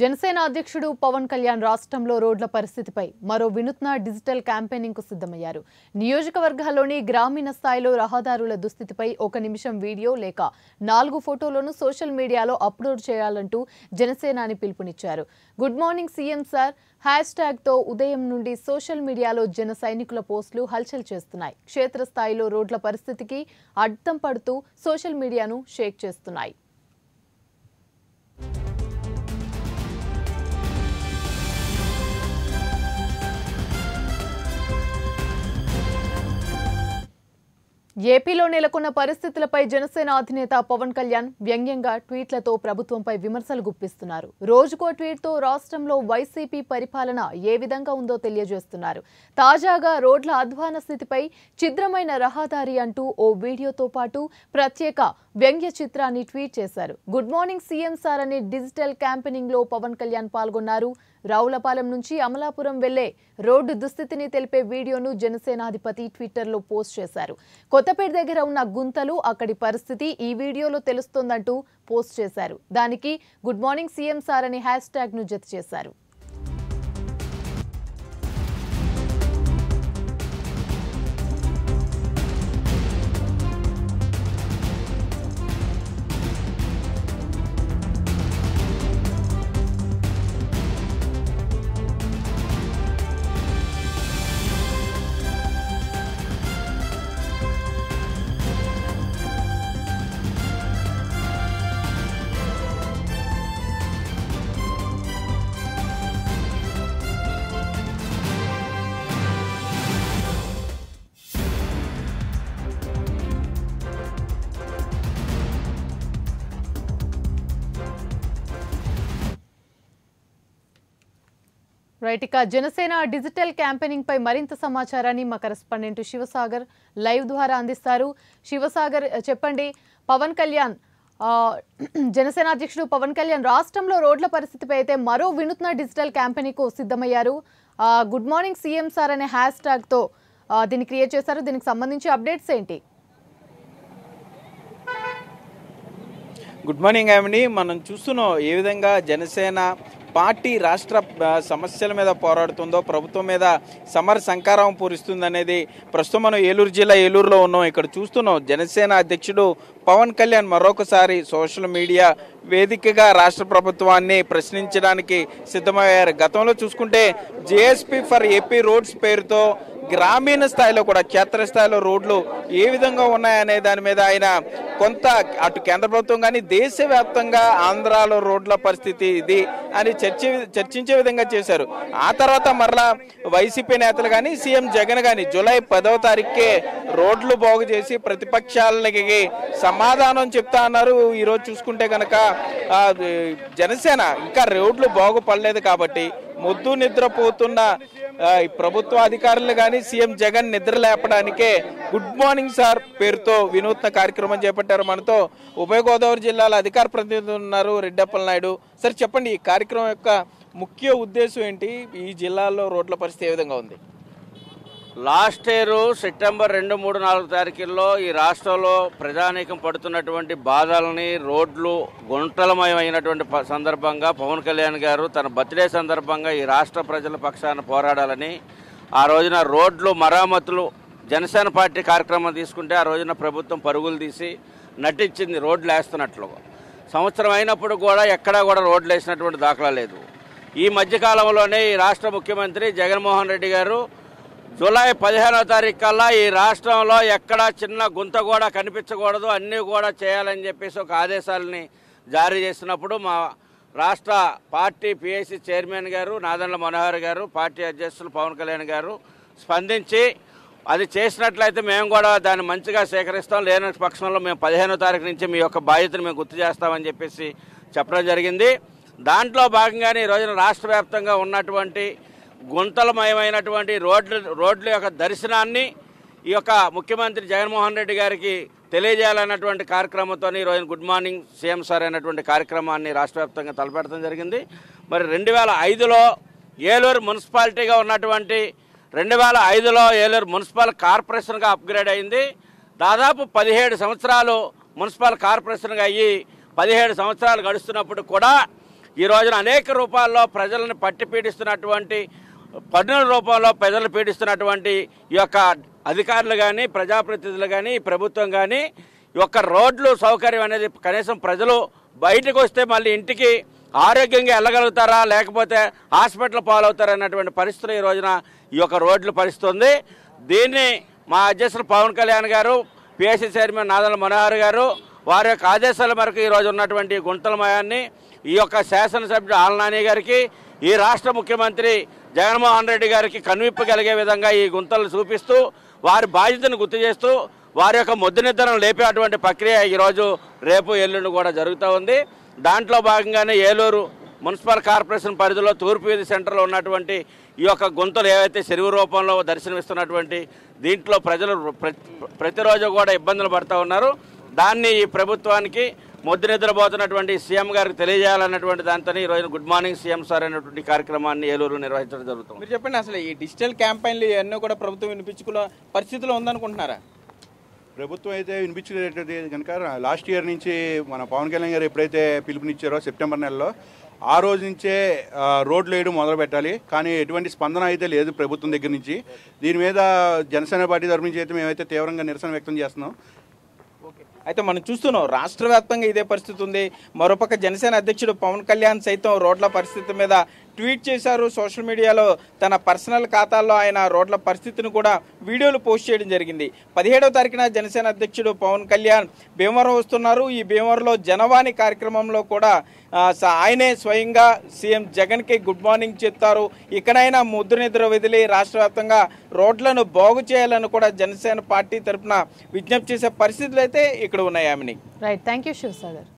జనసేన అధ్యక్షుడు పవన్ కళ్యాణ్ రాష్ట్రంలో రోడ్ల పరిస్థితిపై మరో వినూత్న డిజిటల్ క్యాంపెయినింగ్ కు సిద్ధమయ్యారు నియోజకవర్గాల్లోని గ్రామీణ స్థాయిలో రహదారుల దుస్థితిపై ఒక నిమిషం వీడియో లేక నాలుగు ఫోటోలను సోషల్ మీడియాలో అప్లోడ్ చేయాలంటూ జనసేనాని పిలుపునిచ్చారు good morning CM sir hash తో ఉదయం నుండి సోషల్ మీడియాలో జన సైనికుల పోస్టులు హల్చల్ చేస్తున్నాయి క్షేత్రస్థాయిలో రోడ్ల పరిస్థితికి అడ్డం పడుతూ సోషల్ మీడియాను షేక్ చేస్తున్నాయి ఏపీలో నెలకొన్న పరిస్థితులపై జనసేన అధినేత పవన్ కళ్యాణ్ వ్యంగ్యంగా ట్వీట్లతో ప్రభుత్వంపై విమర్శలు గుప్పిస్తున్నారు రోజుకో ట్వీట్తో రాష్ట్రంలో వైసీపీ పరిపాలన ఏ విధంగా ఉందో తెలియజేస్తున్నారు తాజాగా రోడ్ల అధ్వాన స్థితిపై చిద్రమైన రహదారి అంటూ ఓ వీడియోతో పాటు ప్రత్యేక వ్యంగ్య చిత్రాన్ని ట్వీట్ చేశారు గుడ్ మార్నింగ్ సీఎం సార్ అనే డిజిటల్ క్యాంపెనింగ్లో పవన్ కళ్యాణ్ పాల్గొన్నారు రావులపాలెం నుంచి అమలాపురం వెళ్లే రోడ్డు దుస్థితిని తెలిపే వీడియోను జనసేనాధిపతి ట్విట్టర్లో పోస్ట్ చేశారు కొత్తపేట దగ్గర ఉన్న గుంతలు అక్కడి పరిస్థితి ఈ వీడియోలో తెలుస్తోందంటూ పోస్ట్ చేశారు దానికి గుడ్ మార్నింగ్ సీఎం సార్ అని హ్యాష్ ట్యాగ్ను జత చేశారు రైట్ ఇక జనసేన డిజిటల్ క్యాంపెయినింగ్ పై మరింత సమాచారాన్ని మా కరెస్పాండెంట్ శివసాగర్ లైవ్ ద్వారా అందిస్తారు శివసాగర్ చెప్పండి పవన్ కళ్యాణ్ జనసేన అధ్యక్షుడు పవన్ కళ్యాణ్ రాష్ట్రంలో రోడ్ల పరిస్థితిపై అయితే మరో వినూత్న డిజిటల్ క్యాంపెయినింగ్కు సిద్ధమయ్యారు గుడ్ మార్నింగ్ సీఎం సార్ అనే హ్యాష్ ట్యాగ్తో దీన్ని క్రియేట్ చేశారు దీనికి సంబంధించి అప్డేట్స్ ఏంటి గుడ్ మార్నింగ్ ఆమెని మనం చూస్తున్నాం ఏ విధంగా జనసేన పార్టీ రాష్ట్ర సమస్యల మీద పోరాడుతుందో ప్రభుత్వం మీద సమర సంకారం పూరిస్తుందనేది ప్రస్తుతం మనం ఏలూరు జిల్లా ఏలూరులో ఉన్నాం ఇక్కడ చూస్తున్నాం జనసేన అధ్యక్షుడు పవన్ కళ్యాణ్ మరొకసారి సోషల్ మీడియా వేదికగా రాష్ట్ర ప్రభుత్వాన్ని ప్రశ్నించడానికి సిద్ధమయ్యారు గతంలో చూసుకుంటే జేఎస్పీ ఫర్ ఏపీ రోడ్స్ పేరుతో గ్రామీణ స్థాయిలో కూడా క్షేత్రస్థాయిలో రోడ్లు ఏ విధంగా ఉన్నాయనే దాని మీద ఆయన కొంత అటు కేంద్ర ప్రభుత్వం కానీ దేశవ్యాప్తంగా ఆంధ్రాలో రోడ్ల పరిస్థితి ఇది అని చర్చి చర్చించే విధంగా చేశారు ఆ తర్వాత మరలా వైసీపీ నేతలు కానీ సీఎం జగన్ కానీ జూలై పదవ తారీఖుకే రోడ్లు బాగు చేసి ప్రతిపక్షాలకి సమాధానం చెప్తా అన్నారు ఈరోజు చూసుకుంటే కనుక జనసేన ఇంకా రోడ్లు బాగుపడలేదు కాబట్టి ముద్దు నిద్రపోతున్న ప్రభుత్వ అధికారులు కానీ సీఎం జగన్ నిద్ర లేపడానికే గుడ్ మార్నింగ్ సార్ పేరుతో వినూత్న కార్యక్రమం చేపట్టారు మనతో ఉభయ గోదావరి జిల్లాల అధికార ప్రతినిధులు ఉన్నారు రెడ్డప్పల నాయుడు సార్ చెప్పండి ఈ కార్యక్రమం యొక్క ముఖ్య ఉద్దేశం ఏంటి ఈ జిల్లాలో రోడ్ల పరిస్థితి ఏ విధంగా ఉంది లాస్ట్ ఇయర్ సెప్టెంబర్ రెండు మూడు నాలుగు తారీఖుల్లో ఈ రాష్ట్రంలో ప్రజానీకం పడుతున్నటువంటి బాధల్ని రోడ్లు గుంటలమయమైనటువంటి సందర్భంగా పవన్ కళ్యాణ్ గారు తన బర్త్డే సందర్భంగా ఈ రాష్ట్ర ప్రజల పక్షాన పోరాడాలని ఆ రోజున రోడ్లు మరామతులు జనసేన పార్టీ కార్యక్రమం తీసుకుంటే ఆ రోజున ప్రభుత్వం పరుగులు తీసి నటించింది రోడ్లు వేస్తున్నట్లు సంవత్సరం అయినప్పుడు కూడా ఎక్కడా కూడా రోడ్లు వేసినటువంటి దాఖలా లేదు ఈ మధ్యకాలంలోనే ఈ రాష్ట్ర ముఖ్యమంత్రి జగన్మోహన్ రెడ్డి గారు జూలై పదిహేనో తారీఖు కల్లా ఈ రాష్ట్రంలో ఎక్కడ చిన్న గుంత కూడా కనిపించకూడదు అన్నీ కూడా చేయాలని చెప్పేసి ఒక ఆదేశాలని జారీ చేసినప్పుడు మా రాష్ట్ర పార్టీ పిఐసి చైర్మన్ గారు నాదండ్ల మనోహర్ గారు పార్టీ అధ్యక్షులు పవన్ కళ్యాణ్ గారు స్పందించి అది చేసినట్లయితే మేము కూడా దాన్ని మంచిగా సేకరిస్తాం లేని పక్షంలో మేము పదిహేనో తారీఖు నుంచి మీ యొక్క బాధ్యతను మేము గుర్తు చేస్తామని చెప్పేసి చెప్పడం జరిగింది దాంట్లో భాగంగానే ఈ రోజున రాష్ట్ర ఉన్నటువంటి గుంతలమయమైనటువంటి రోడ్లు రోడ్ల యొక్క దర్శనాన్ని ఈ యొక్క ముఖ్యమంత్రి జగన్మోహన్ రెడ్డి గారికి తెలియజేయాలన్నటువంటి కార్యక్రమంతో ఈరోజు గుడ్ మార్నింగ్ సీఎం సార్ అయినటువంటి కార్యక్రమాన్ని రాష్ట్ర వ్యాప్తంగా తలపెట్టడం జరిగింది మరి రెండు వేల ఐదులో ఏలూరు మున్సిపాలిటీగా ఉన్నటువంటి రెండు వేల ఐదులో ఏలూరు మున్సిపల్ కార్పొరేషన్గా అప్గ్రేడ్ అయింది దాదాపు పదిహేడు సంవత్సరాలు మున్సిపల్ కార్పొరేషన్గా అయ్యి పదిహేడు సంవత్సరాలు గడుస్తున్నప్పుడు కూడా ఈ రోజున అనేక రూపాల్లో ప్రజలను పట్టి పీడిస్తున్నటువంటి పన్నుల రూపంలో ప్రజలు పీడిస్తున్నటువంటి ఈ యొక్క అధికారులు కానీ ప్రజాప్రతినిధులు కానీ ప్రభుత్వం కానీ ఈ యొక్క రోడ్లు సౌకర్యం అనేది కనీసం ప్రజలు బయటకు వస్తే మళ్ళీ ఇంటికి ఆరోగ్యంగా వెళ్ళగలుగుతారా లేకపోతే హాస్పిటల్ పాలవుతారా అన్నటువంటి పరిస్థితులు ఈ రోజున ఈ యొక్క రోడ్లు పరిస్థితుంది దీన్ని మా అధ్యక్షులు పవన్ కళ్యాణ్ గారు పిఎస్సీ చైర్మన్ నాదల మనోహర్ గారు వారి యొక్క ఆదేశాల మేరకు ఈరోజు ఉన్నటువంటి మయాన్ని ఈ యొక్క శాసనసభ్యుడు ఆలనాని గారికి ఈ రాష్ట్ర ముఖ్యమంత్రి జగన్మోహన్ రెడ్డి గారికి కలిగే విధంగా ఈ గుంతలు చూపిస్తూ వారి బాధ్యతను గుర్తు చేస్తూ వారి యొక్క నిద్రను లేపేటువంటి ప్రక్రియ ఈరోజు రేపు ఎల్లుండి కూడా జరుగుతూ ఉంది దాంట్లో భాగంగానే ఏలూరు మున్సిపల్ కార్పొరేషన్ పరిధిలో తూర్పు వీధి సెంటర్లో ఉన్నటువంటి ఈ యొక్క గుంతలు ఏవైతే చెరువు రూపంలో దర్శనమిస్తున్నటువంటి దీంట్లో ప్రజలు ప్రతిరోజు కూడా ఇబ్బందులు పడుతూ ఉన్నారు దాన్ని ఈ ప్రభుత్వానికి మొద్దు నిద్రపోతున్నటువంటి సీఎం గారికి తెలియజేయాలన్నటువంటి దాంతో ఈ రోజు గుడ్ మార్నింగ్ సీఎం సార్ అనేటువంటి కార్యక్రమాన్ని ఏలూరు నిర్వహించడం జరుగుతుంది మీరు చెప్పండి అసలు ఈ డిజిటల్ క్యాంపెయిన్లు ఇవన్నీ కూడా ప్రభుత్వం వినిపించుకున్న పరిస్థితిలో ఉందనుకుంటున్నారా ప్రభుత్వం అయితే వినిపించుకునేటది కనుక లాస్ట్ ఇయర్ నుంచి మన పవన్ కళ్యాణ్ గారు ఎప్పుడైతే పిలుపునిచ్చారో సెప్టెంబర్ నెలలో ఆ రోజు నుంచే రోడ్లు వేయడం మొదలు పెట్టాలి కానీ ఎటువంటి స్పందన అయితే లేదు ప్రభుత్వం దగ్గర నుంచి దీని మీద జనసేన పార్టీ తరఫు నుంచి అయితే మేమైతే తీవ్రంగా నిరసన వ్యక్తం చేస్తున్నాం అయితే మనం చూస్తున్నాం రాష్ట్ర ఇదే పరిస్థితి ఉంది మరోపక్క జనసేన అధ్యక్షుడు పవన్ కళ్యాణ్ సైతం రోడ్ల పరిస్థితి మీద ట్వీట్ చేశారు సోషల్ మీడియాలో తన పర్సనల్ ఖాతాల్లో ఆయన రోడ్ల పరిస్థితిని కూడా వీడియోలు పోస్ట్ చేయడం జరిగింది పదిహేడవ తారీఖున జనసేన అధ్యక్షుడు పవన్ కళ్యాణ్ భీమవరం వస్తున్నారు ఈ భీమవరంలో జనవాణి కార్యక్రమంలో కూడా ఆయనే స్వయంగా సీఎం జగన్కి గుడ్ మార్నింగ్ చెప్తారు ఇక్కడైనా ముద్దు నిద్ర వదిలి రాష్ట్ర వ్యాప్తంగా రోడ్లను బాగు చేయాలని కూడా జనసేన పార్టీ తరఫున విజ్ఞప్తి చేసే పరిస్థితులు అయితే ఇక్కడ ఉన్నాయి ఆమెని రైట్ థ్యాంక్ యూ శివసాగర్